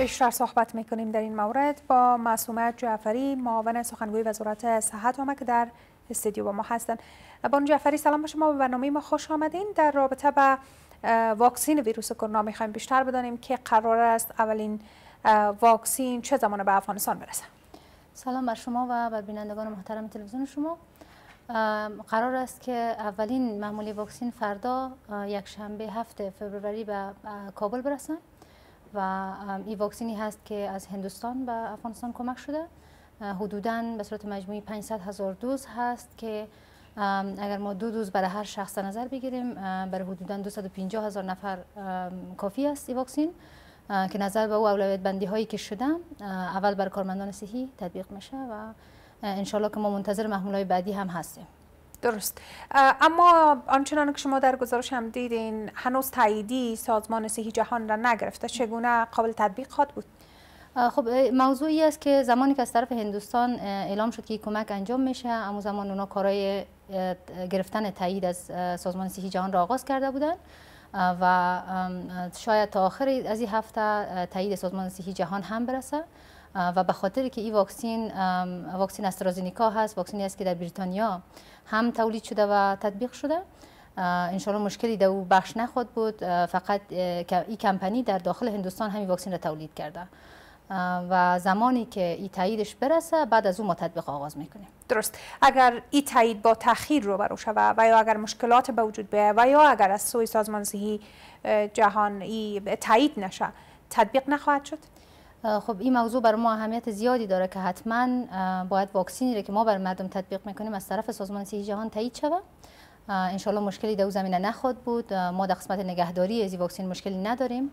بیشتر صحبت میکنیم در این مورد با معصومه جعفری معاون سخنگوی وزارت صحت و که در استودیو با ما هستن بان جعفری سلام شما به برنامه ما خوش آمدین در رابطه به واکسین ویروس کرونا میخوایم بیشتر بدانیم که قرار است اولین واکسین چه زمان به افغانستان برسه سلام بر شما و بر بینندگان محترم تلویزیون شما قرار است که اولین معمولی واکسین فردا یک شنبه هفته فوریه به کابل برسند و این واکسینی هست که از هندوستان به افغانستان کمک شده حدوداً به صورت مجموعی 500 هزار دوز هست که اگر ما دو دوز برای هر شخص نظر بگیریم برای حدوداً 250 هزار نفر کافی است این واکسین که نظر به او اولویت بندی هایی که شده اول بر کارمندان صحی تطبیق میشه و انشالله که ما منتظر محمول های بعدی هم هستیم درست اما آنچنان که شما در گزارش هم دیدین هنوز تاییدی سازمان صحی جهان را نگرفته چگونه قابل تطبیق خواهد بود خب موضوعی است که زمانی که از طرف هندوستان اعلام شد که کمک انجام میشه اما زمان اونا کارای گرفتن تایید از سازمان صحی جهان را آغاز کرده بودن و شاید تا آخر از این هفته تایید سازمان صحی جهان هم برسه و به خاطر که این واکسین واکسین استرازینیکا هست واکسینی است که در بریتانیا هم تولید شده و تطبیق شده انشالله مشکلی در او بخش نخواد بود فقط این کمپانی در داخل هندوستان همین واکسین را تولید کرده و زمانی که این تاییدش برسه بعد از او ما تطبیق آغاز میکنیم درست اگر این تایید با تاخیر رو شود و یا اگر مشکلات به وجود بیاید و یا اگر از سوی سازمان جهان تایید نشه تطبیق نخواهد شد خب این موضوع بر ما اهمیت زیادی داره که حتما باید واکسینی که ما بر مردم تطبیق میکنیم از طرف سازمان صحی جهان تایید شوه انشالله مشکلی در زمینه نخواد بود ما در قسمت نگهداری از واکسین مشکلی نداریم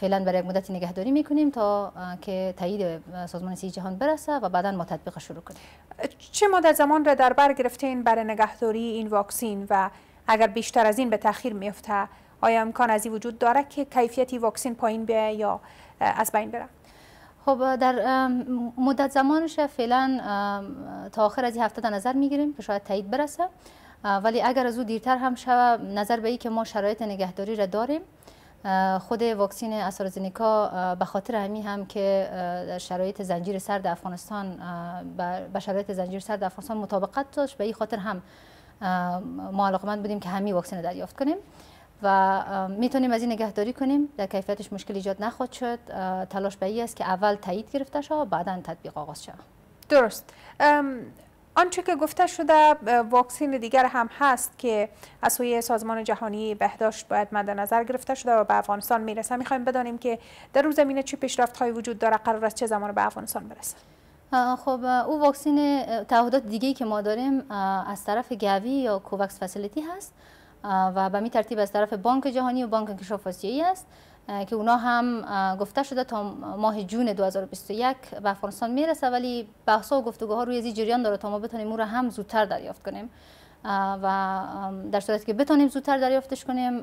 فعلا برای یک مدتی نگهداری میکنیم تا که تایید سازمان سی جهان برسه و بعدا ما تطبیق شروع کنیم چه مدت زمان را در بر گرفتین برای نگهداری این واکسین و اگر بیشتر از این به تاخیر میفته آیا امکان از این وجود داره که کیفیتی واکسین پایین بیه یا از بین برن خب در مدت زمانش فعلا تا آخر از این هفته در نظر میگیریم که شاید تایید برسه ولی اگر از او دیرتر هم شوه نظر به ای که ما شرایط نگهداری را داریم خود واکسین استرازنکا به خاطر همین هم که شرایط زنجیر سرد افغانستان به شرایط زنجیر سرد افغانستان مطابقت داشت به این خاطر هم ما علاقمند بودیم که همین واکسین دریافت کنیم و میتونیم از این نگهداری کنیم در کیفیتش مشکل ایجاد نخواهد شد تلاش به است که اول تایید گرفته شد و بعدا تطبیق آغاز شد درست آنچه که گفته شده واکسین دیگر هم هست که از سوی سازمان جهانی بهداشت باید مد نظر گرفته شده و به افغانستان میرسه میخوایم بدانیم که در روز زمینه چه پیشرفت وجود داره قرار است چه زمان به افغانستان برسه خب او واکسین تعهدات دیگه که ما داریم از طرف گوی یا کوواکس فسیلیتی هست و به می ترتیب از طرف بانک جهانی و بانک انکشاف آسیایی است که اونا هم گفته شده تا ماه جون 2021 به افغانستان میرسه ولی بحث و گفتگوها روی از جریان داره تا ما بتونیم او را هم زودتر دریافت کنیم و در صورتی که بتانیم زودتر دریافتش کنیم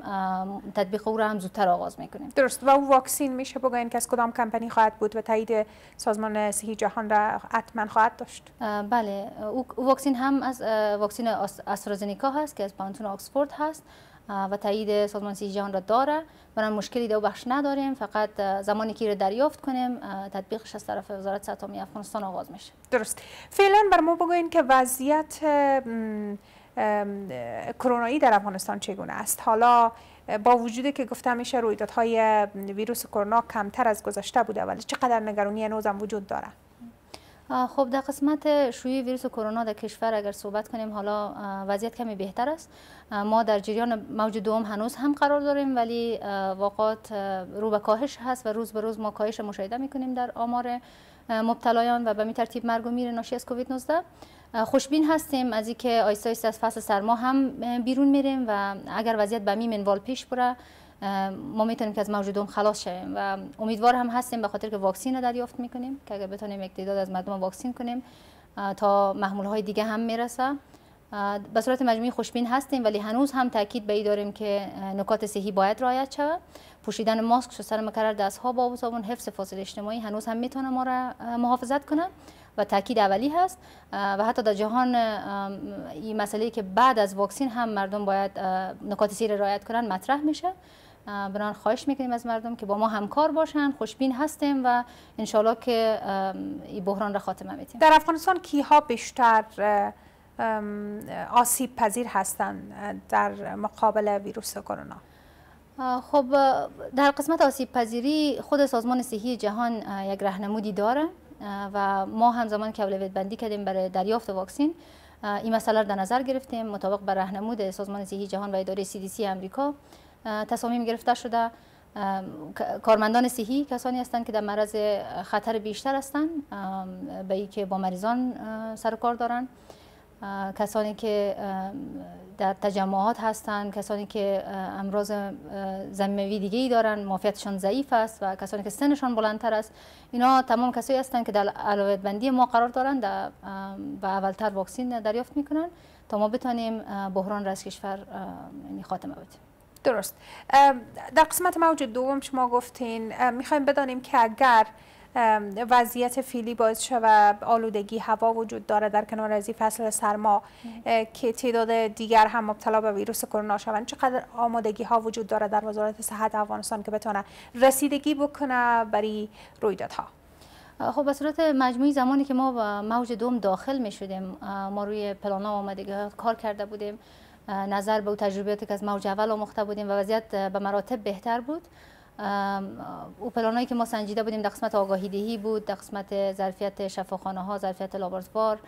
تطبیق او را هم زودتر آغاز میکنیم درست و او میشه بگوین که از کدام کمپنی خواهد بود و تایید سازمان صحی جهان را حتما خواهد داشت بله او واکسین هم از واکسین استرازنیکا هست که از پانتون آکسفورد هست و تایید سازمان صحی جهان را داره ما مشکلی در بخش نداریم فقط زمانی که را دریافت کنیم تطبیقش از طرف وزارت صحت افغانستان آغاز میشه درست فعلا بر ما بگوین که وضعیت کرونایی در افغانستان چگونه است حالا با وجودی که گفتم میشه رویدادهای ویروس کرونا کمتر از گذشته بوده ولی چقدر نگرانی هنوزم وجود داره خب در قسمت شوی ویروس کرونا در کشور اگر صحبت کنیم حالا وضعیت کمی بهتر است ما در جریان موج دوم هنوز هم قرار داریم ولی واقعات رو به کاهش هست و روز به روز ما کاهش مشاهده میکنیم در آمار مبتلایان و به ترتیب مرگ و میر ناشی از کووید 19 خوشبین هستیم از اینکه آیسا از فصل سرما هم بیرون میریم و اگر وضعیت به می منوال پیش بره ما میتونیم که از موجودون خلاص شویم و امیدوار هم هستیم به خاطر که واکسین رو دریافت میکنیم که اگر بتونیم یک تعداد از مردم واکسین کنیم تا محمول های دیگه هم میرسه به صورت مجموعی خوشبین هستیم ولی هنوز هم تاکید به ای داریم که نکات صحی باید رعایت شود پوشیدن ماسک شستن مکرر دست ها با حفظ فاصله اجتماعی هنوز هم میتونه ما را محافظت کنه و تاکید اولی هست و حتی در جهان این مسئله که بعد از واکسین هم مردم باید نکات سیر رعایت کنن مطرح میشه بران خواهش میکنیم از مردم که با ما همکار باشن خوشبین هستیم و انشالله که این بحران را خاتمه میتیم در افغانستان کیها بیشتر آسیب پذیر هستند در مقابل ویروس کرونا خب در قسمت آسیب پذیری خود سازمان صحی جهان یک رهنمودی داره و ما همزمان که اولویت بندی کردیم برای دریافت واکسین این مسئله را در نظر گرفتیم مطابق بر رهنمود سازمان صحی جهان و اداره CDC آمریکا تصامیم گرفته شده کارمندان صحی کسانی هستند که در معرض خطر بیشتر هستند به که با مریضان سر کار دارند کسانی که در تجمعات هستند کسانی که امراض زمینوی دیگه ای دارن مافیتشان ضعیف است و کسانی که سنشان بلندتر است اینا تمام کسایی هستند که در علاوه بندی ما قرار دارند و اولتر واکسین دریافت میکنن تا ما بتانیم بحران را از کشور یعنی خاتمه بدیم درست در قسمت موج دوم شما گفتین میخوایم بدانیم که اگر وضعیت فیلی باعث شد و آلودگی هوا وجود داره در کنار ازی فصل سرما که تعداد دیگر هم مبتلا به ویروس کرونا شوند چقدر آمادگی ها وجود داره در وزارت صحت افغانستان که بتونه رسیدگی بکنه برای رویدادها خب به صورت مجموعی زمانی که ما با موج دوم داخل می شدیم ما روی پلان آمدگی کار کرده بودیم نظر به تجربیاتی که از موج اول آموخته بودیم و وضعیت به مراتب بهتر بود او پلانایی که ما سنجیده بودیم در قسمت آگاهی دهی بود در قسمت ظرفیت شفاخانه ها ظرفیت لابراتوار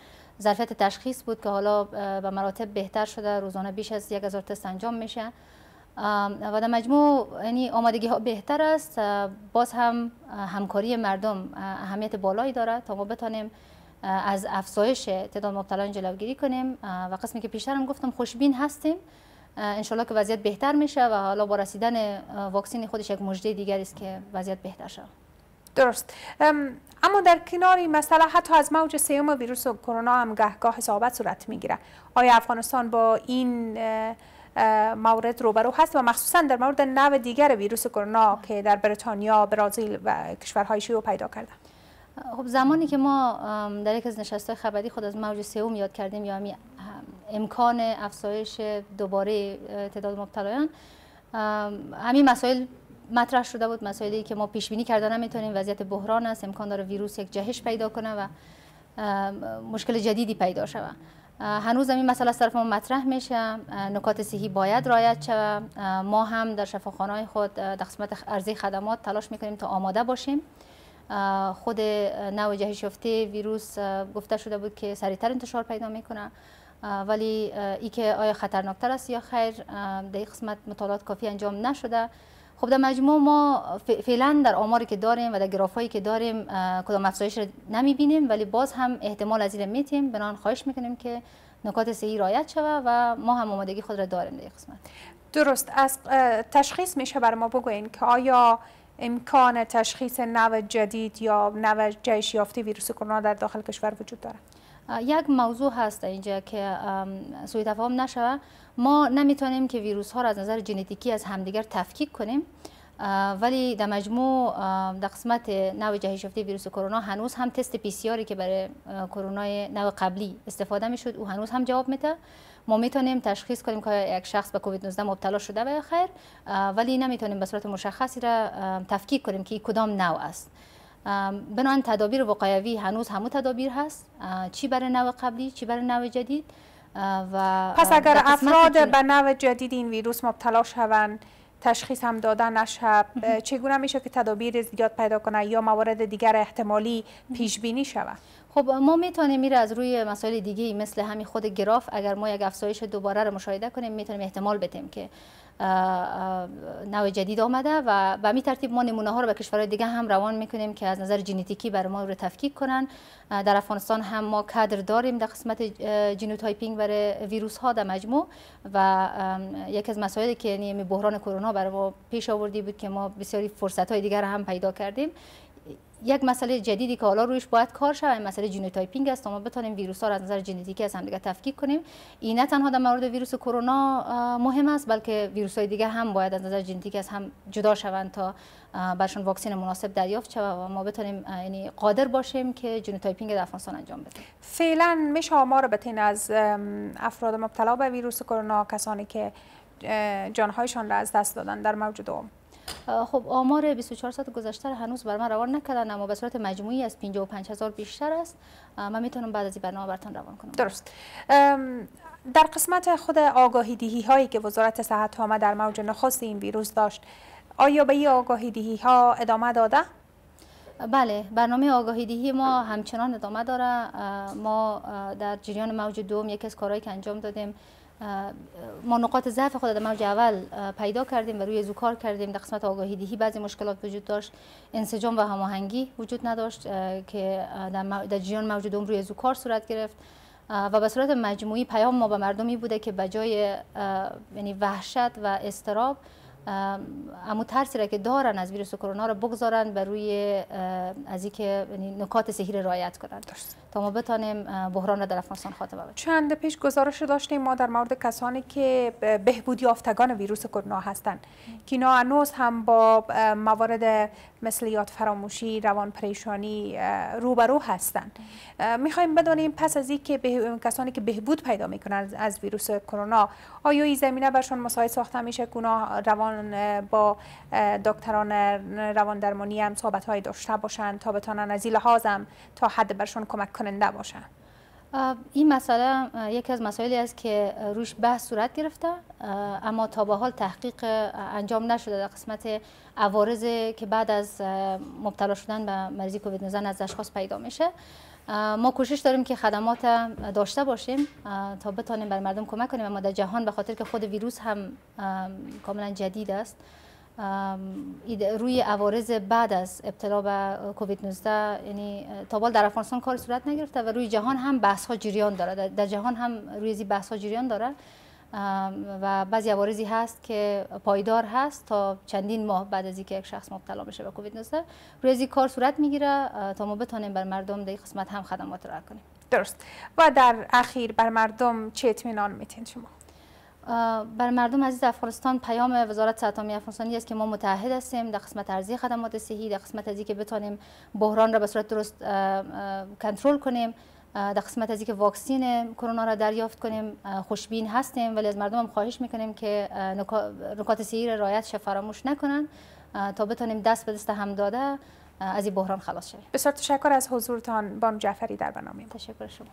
ظرفیت تشخیص بود که حالا به مراتب بهتر شده روزانه بیش از 1000 تست انجام میشه و در مجموع یعنی آمادگی ها بهتر است باز هم همکاری مردم اهمیت بالایی دارد تا ما بتانیم از افزایش تعداد مبتلایان جلوگیری کنیم و قسمی که پیشترم گفتم خوشبین هستیم انشالله که وضعیت بهتر میشه و حالا با رسیدن واکسین خودش یک مژده دیگر است که وضعیت بهتر شد درست اما در کنار این مسئله حتی از موج سیوم ویروس و کرونا هم گهگاه حسابت صورت میگیره آیا افغانستان با این مورد روبرو هست و مخصوصا در مورد نو دیگر ویروس کرونا که در بریتانیا، برازیل و کشورهای شیو پیدا کرده خب زمانی که ما در یک از نشستهای خبری خود از موج سوم یاد کردیم یا امکان افزایش دوباره تعداد مبتلایان همین مسائل مطرح شده بود مسائلی که ما پیش بینی کردن نمیتونیم وضعیت بحران است امکان داره ویروس یک جهش پیدا کنه و مشکل جدیدی پیدا شود هنوز این مسئله از طرف ما مطرح میشه نکات صحی باید رعایت شود ما هم در شفاخانه خود در قسمت ارزی خدمات تلاش میکنیم تا آماده باشیم خود نو جهش یافته ویروس گفته شده بود که سریعتر انتشار پیدا میکنه ولی ای که آیا خطرناکتر است یا خیر در قسمت مطالعات کافی انجام نشده خب در مجموع ما فعلا در آماری که داریم و در گراف هایی که داریم کدام افزایش را نمی بینیم ولی باز هم احتمال از این میتیم بنان خواهش میکنیم که نکات سعی رایت شوه و ما هم آمادگی خود را داریم در قسمت درست از تشخیص میشه بر ما بگوین که آیا امکان تشخیص نو جدید یا نو جهش یافته ویروس کرونا در داخل کشور وجود دارد یک موضوع هست اینجا که سوی تفاهم نشوه ما نمیتونیم که ویروس ها را از نظر ژنتیکی از همدیگر تفکیک کنیم ولی در مجموع در قسمت نو جهش ویروس کرونا هنوز هم تست پی سی که برای کرونا نو قبلی استفاده میشد او هنوز هم جواب میده ما میتونیم تشخیص کنیم که یک شخص به کووید 19 مبتلا شده و خیر ولی نمیتونیم به صورت مشخصی را تفکیک کنیم که کدام نو است بنابراین تدابیر وقایوی هنوز همو تدابیر هست چی برای نو قبلی چی برای نو جدید و پس اگر افراد به نو جدید این ویروس مبتلا شوند تشخیص هم دادن نشب چگونه میشه که تدابیر زیاد پیدا کنه یا موارد دیگر احتمالی پیش بینی شود خب ما میتونیم میره از روی مسائل دیگه مثل همین خود گراف اگر ما یک افزایش دوباره رو مشاهده کنیم میتونیم احتمال بدیم که نوع جدید آمده و به می ترتیب ما نمونه ها رو به کشورهای دیگه هم روان میکنیم که از نظر ژنتیکی بر ما رو تفکیک کنن در افغانستان هم ما کادر داریم در قسمت ژنوتایپینگ برای ویروس ها در مجموع و یکی از مسائلی که یعنی بحران کرونا برای ما پیش آوردی بود که ما بسیاری فرصت های دیگر هم پیدا کردیم یک مسئله جدیدی که حالا رویش باید کار شود این مسئله تایپینگ است تا ما بتونیم ویروس ها را از نظر ژنتیکی از دیگه تفکیک کنیم این نه تنها در مورد ویروس کرونا مهم است بلکه ویروس های دیگه هم باید از نظر ژنتیکی از هم جدا شوند تا برشون واکسن مناسب دریافت شود و ما بتونیم یعنی قادر باشیم که تایپینگ در افغانستان انجام بدیم فعلا میشه رو بتین از افراد مبتلا به ویروس کرونا کسانی که جانهایشان را از دست دادن در موجود خب آمار 24 ساعت گذشته هنوز بر ما روان نکردن اما به صورت مجموعی از 55 هزار بیشتر است من میتونم بعد از این برنامه براتون روان کنم درست در قسمت خود آگاهی دهی هایی که وزارت صحت ها در موج نخست این ویروس داشت آیا به این آگاهی دهی ها ادامه داده بله برنامه آگاهی دهی ما همچنان ادامه داره ما در جریان موج دوم یکی از کارهایی که انجام دادیم ما نقاط ضعف خود در موج اول پیدا کردیم و روی زوکار کردیم در قسمت آگاهی دهی بعضی مشکلات وجود داشت انسجام و هماهنگی وجود نداشت که در جیان موجود اون روی زوکار صورت گرفت و به صورت مجموعی پیام ما به مردمی بوده که به جای یعنی وحشت و استراب امو ترسی را که دارن از ویروس کرونا را بگذارن بر روی از اینکه یعنی نکات سهیر رعایت کنند تا ما بتانیم بحران را در افغانستان خاتمه بدیم چند پیش گزارش داشتیم ما در مورد کسانی که بهبودی یافتگان ویروس کرونا هستند که اینا هنوز هم با موارد مثل یاد فراموشی روان پریشانی روبرو هستند میخوایم بدانیم پس از اینکه به... کسانی که بهبود پیدا میکنند از ویروس کرونا آیا این زمینه برشان مساعد ساخته میشه کونا روان با دکتران روان درمانی هم صحبت های داشته باشند تا بتانن از این لحاظ هم تا حد برشان کمک کننده باشند این مسئله یکی از مسائلی است که روش بحث صورت گرفته اما تا به حال تحقیق انجام نشده در قسمت عوارض که بعد از مبتلا شدن به مریضی کووید 19 از اشخاص پیدا میشه ما کوشش داریم که خدمات داشته باشیم تا بتانیم بر مردم کمک کنیم اما در جهان به خاطر که خود ویروس هم کاملا جدید است روی عوارض بعد از ابتلا به کووید 19 یعنی تا بال در افغانستان کار صورت نگرفته و روی جهان هم بحث ها جریان داره در جهان هم روی زی بحث ها جریان داره و بعضی عوارضی هست که پایدار هست تا چندین ماه بعد از اینکه یک شخص مبتلا بشه به کووید 19 روی کار صورت میگیره تا ما بتونیم بر مردم در قسمت هم خدمات را کنیم درست و در اخیر بر مردم چه اطمینان میتین شما بر مردم عزیز افغانستان پیام وزارت صحت افغانستانی است که ما متحد هستیم در قسمت ارزی خدمات صحی در قسمت ازی که بتانیم بحران را به صورت درست کنترل کنیم در قسمت از که واکسین کرونا را دریافت کنیم خوشبین هستیم ولی از مردم هم خواهش میکنیم که نکات صحی را رعایت فراموش نکنن تا بتانیم دست به دست هم داده از این بحران خلاص شویم بسیار تشکر از حضورتان بانو جعفری در برنامه تشکر شما